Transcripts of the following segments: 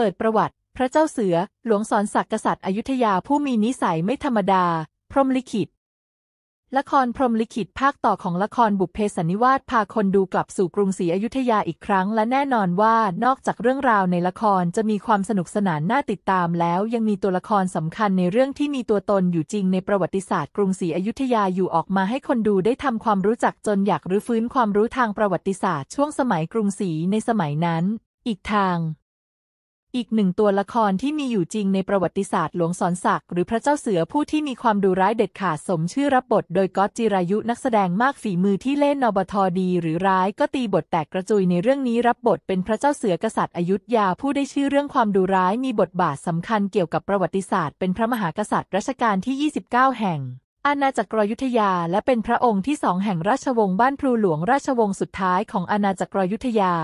เปิดประวัติ พระเจ้าเสือหลวงสอนศักดิ์กษัตริย์อยุธยาผู้มีนิสัยไม่ธรรมดา พรหมลิขิต ละครพรหมลิขิตภาคต่อของละครบุพเพสันนิวาสพาคนดูกลับสู่กรุงศรีอยุธยาอีกครั้ง และแน่นอนว่านอกจากเรื่องราวในละครจะมีความสนุกสนานน่าติดตามแล้วยังมีตัวละครสำคัญในเรื่องที่มีตัวตนอยู่จริงในประวัติศาสตร์ กรุงศรีอยุธยาอยู่ออกมาให้คนดูได้ทำความรู้จักจนอยากรื้อฟื้นความรู้ทางประวัติศาสตร์ช่วงสมัยกรุงศรีในสมัยนั้น อีกทางอีกหนึ่งตัวละครที่มีอยู่จริงในประวัติศาสตร์หลวงสอนศักดิ์หรือพระเจ้าเสือผู้ที่มีความดูร้ายเด็ดขาดสมชื่อรับบท โดยก๊อตจิรายุนักแสดงมากฝีมือที่เล่นนบทดี หรือร้ายก็ตีบทแตกกระจุยในเรื่องนี้รับบทเป็นพระเจ้าเสือกษัตริย์อยุธยาผู้ได้ชื่อเรื่องความดูร้ายมีบทบาทสำคัญเกี่ยวกับประวัติศาสตร์ เป็นพระมหากษัตริย์รัชกาลที่ 29 แห่ง อาณาจักรยุทธยา และเป็นพระองค์ที่สองแห่งราชวงศ์บ้านพลูหลวงราชวงศ์สุดท้ายของอาณาจักรยุทธยา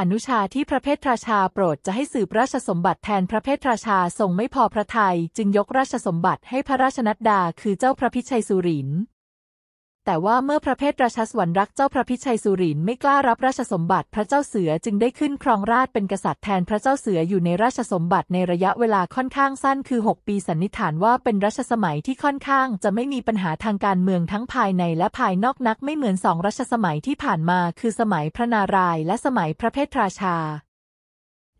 อนุชาที่พระเพทราชาโปรดจะให้สืบราชสมบัติแทนพระเพทราชาทรงไม่พอพระทยัยจึงยกราชสมบัติให้พระราชนัดดาคือเจ้าพระพิชัยสุรินแต่ว่าเมื่อพระเพทราชสวรรรักเจ้าพระพิชัยสุรินไม่กล้ารับราชสมบัติ พระเจ้าเสือจึงได้ขึ้นครองราชเป็นกษัตริย์แทนพระเจ้าเสืออยู่ในราชสมบัติ ในระยะเวลาค่อนข้างสั้นคือ 6 ปีสันนิษฐานว่าเป็น รัชสมัยที่ค่อนข้างจะไม่มีปัญหาทางการเมืองทั้งภายในและภายนอกนักไม่เหมือนสองรัชสมัยที่ผ่านมา คือสมัยพระนารายณ์และสมัยพระเพทราชา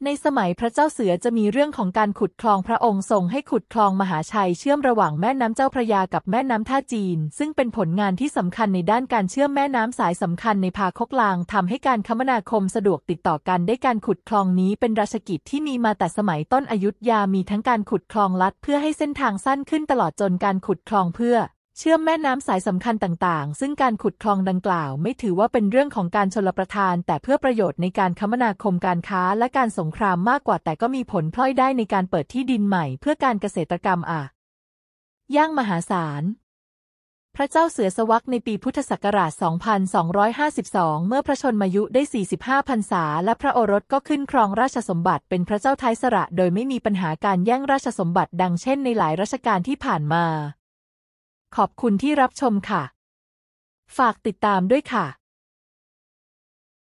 ในสมัยพระเจ้าเสือจะมีเรื่องของการขุดคลองพระองค์ทรงให้ขุดคลองมหาชัยเชื่อมระหว่างแม่น้ำเจ้าพระยากับแม่น้ำท่าจีนซึ่งเป็นผลงานที่สำคัญในด้านการเชื่อมแม่น้ำสายสำคัญในภาคกลางทำให้การคมนาคมสะดวกติดต่อกันได้การขุดคลองนี้เป็นราชกิจที่มีมาแต่สมัยต้นอยุธยามีทั้งการขุดคลองลัดเพื่อให้เส้นทางสั้นขึ้นตลอดจนการขุดคลองเพื่อเชื่อมแม่น้ำสายสำคัญต่างๆ ซึ่งการขุดคลองดังกล่าวไม่ถือว่าเป็นเรื่องของการชลประทาน แต่เพื่อประโยชน์ในการคมนาคมการค้าและการสงครามมากกว่า แต่ก็มีผลพลอยได้ในการเปิดที่ดินใหม่เพื่อการเกษตรกรรมอ่ะ ย่างมหาศาล พระเจ้าเสือสวักในปีพุทธศักราช2252 เมื่อพระชนมายุได้45พรรษา และพระโอรสก็ขึ้นครองราชสมบัติเป็นพระเจ้าไทยสระ โดยไม่มีปัญหาการแย่งราชสมบัติดังเช่นในหลายรัชกาลที่ผ่านมาขอบคุณที่รับชมค่ะ ฝากติดตามด้วยค่ะ